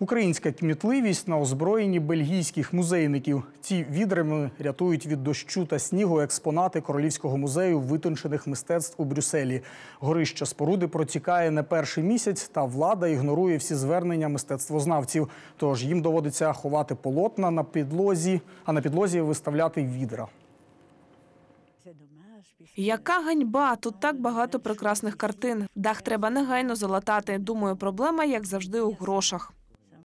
Українська кмітливість на озброєнні бельгійських музейників. Ці відрами рятують від дощу та снігу експонати королівського музею витончених мистецтв у Брюсселі. Горища споруди протікає не перший місяць, та влада ігнорує всі звернення мистецтвознавців. Тож їм доводиться ховати полотна на підлозі, а на підлозі виставляти відра. Яка ганьба! Тут так багато прекрасних картин. Дах треба негайно залатати. Думаю, проблема як завжди у грошах.